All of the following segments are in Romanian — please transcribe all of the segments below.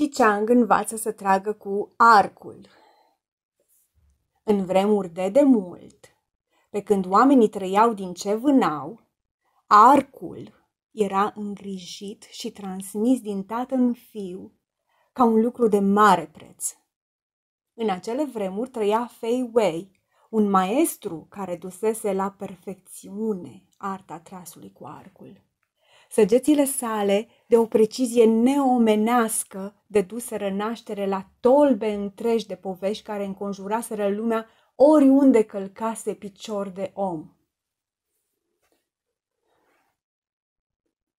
Chiciang învață să tragă cu arcul. În vremuri de demult, pe când oamenii trăiau din ce vânau, arcul era îngrijit și transmis din tată în fiu ca un lucru de mare preț. În acele vremuri trăia Fei Wei, un maestru care dusese la perfecțiune arta trasului cu arcul. Săgețile sale, de o precizie neomenească, deduseră naștere la tolbe întregi de povești care înconjuraseră lumea oriunde călcase picior de om.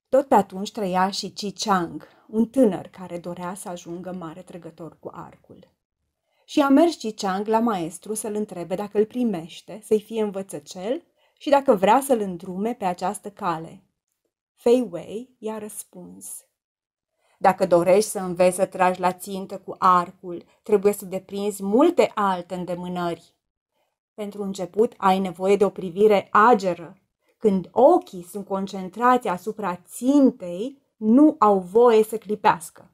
Tot pe atunci trăia și Chi Chang, un tânăr care dorea să ajungă mare trăgător cu arcul. Și a mers Chi Chang la maestru să-l întrebe dacă îl primește, să-i fie învățăcel și dacă vrea să-l îndrume pe această cale. Fei Wei i-a răspuns. Dacă dorești să înveți să tragi la țintă cu arcul, trebuie să deprinzi multe alte îndemânări. Pentru început ai nevoie de o privire ageră. Când ochii sunt concentrați asupra țintei, nu au voie să clipească.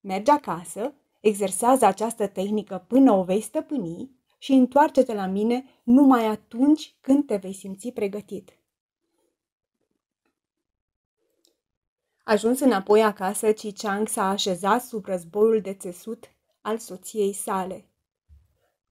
Mergi acasă, exersează această tehnică până o vei stăpâni și întoarce-te la mine numai atunci când te vei simți pregătit. Ajuns înapoi acasă, Chichang s-a așezat sub războiul de țesut al soției sale.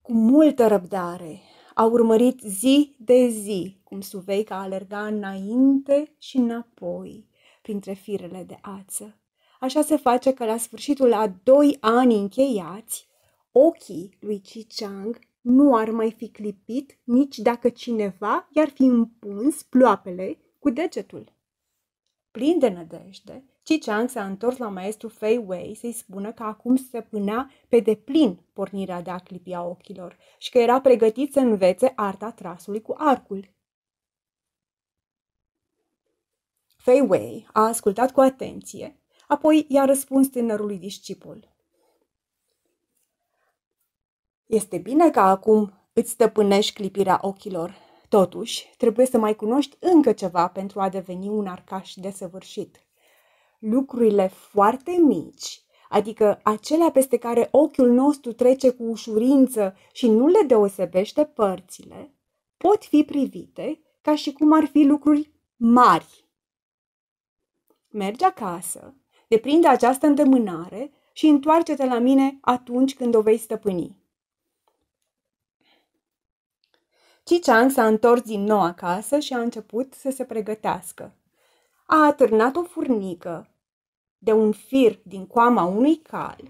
Cu multă răbdare a urmărit zi de zi cum suveica alerga înainte și înapoi printre firele de ață. Așa se face că la sfârșitul a doi ani încheiați, ochii lui Chichang nu ar mai fi clipit nici dacă cineva i-ar fi împuns ploapele cu degetul. Plin de nădejde, Chang s-a întors la maestru Fei Wei să-i spună că acum se punea pe deplin pornirea de a clipia ochilor și că era pregătit să învețe arta trasului cu arcul. Fei Wei a ascultat cu atenție, apoi i-a răspuns tânărului discipol. Este bine că acum îți stăpânești clipirea ochilor, Totuși, trebuie să mai cunoști încă ceva pentru a deveni un arcaș desăvârșit. Lucrurile foarte mici, adică acelea peste care ochiul nostru trece cu ușurință și nu le deosebește părțile, pot fi privite ca și cum ar fi lucruri mari. Mergi acasă, deprinde această îndemânare și întoarce-te la mine atunci când o vei stăpâni. Chang s-a întors din nou acasă și a început să se pregătească. A atârnat o furnică de un fir din coama unui cal,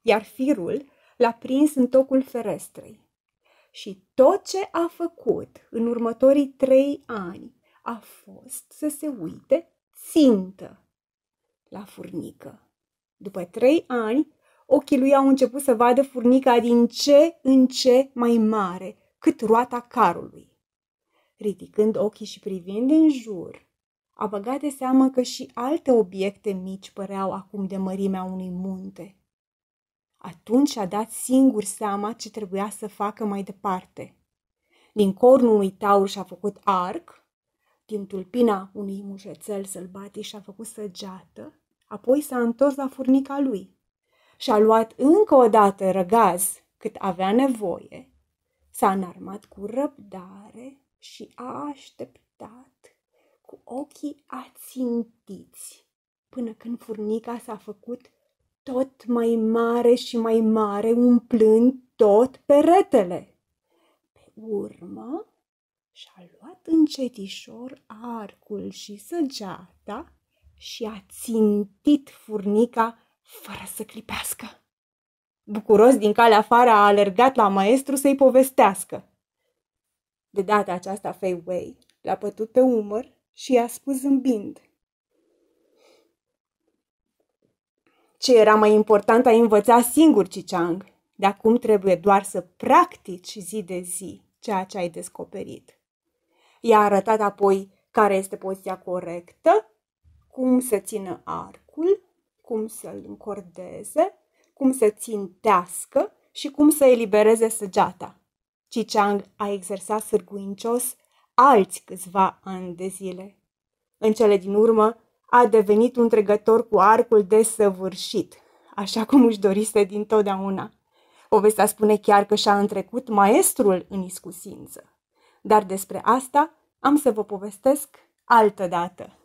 iar firul l-a prins în tocul ferestrei. Și tot ce a făcut în următorii trei ani a fost să se uite țintă la furnică. După trei ani, ochii lui au început să vadă furnica din ce în ce mai mare cât roata carului. Ridicând ochii și privind în jur, a băgat de seamă că și alte obiecte mici păreau acum de mărimea unui munte. Atunci a dat singur seama ce trebuia să facă mai departe. Din cornul unui taur și-a făcut arc, din tulpina unui mușețel sălbatic și-a făcut săgeată, apoi s-a întors la furnica lui și a luat încă o dată răgaz cât avea nevoie S-a înarmat cu răbdare și a așteptat cu ochii ațintiți până când furnica s-a făcut tot mai mare și mai mare, umplând tot peretele. Pe urmă și-a luat încetișor arcul și săgeata și a țintit furnica fără să clipească. Bucuros din calea afară a alergat la maestru să-i povestească. De data aceasta Fei Wei l-a pătut pe umăr și i-a spus zâmbind. Ce era mai important a învăța singur, Ciciang. De acum trebuie doar să practici zi de zi ceea ce ai descoperit. I-a arătat apoi care este poziția corectă, cum să țină arcul, cum să-l încordeze cum să țintească și cum să elibereze săgeata. Ciciang a exersat sârguincios alți câțiva ani de zile. În cele din urmă, a devenit un tregător cu arcul desăvârșit, așa cum își dorise dintotdeauna. Povestea spune chiar că și-a întrecut maestrul în iscusință. Dar despre asta am să vă povestesc altă dată.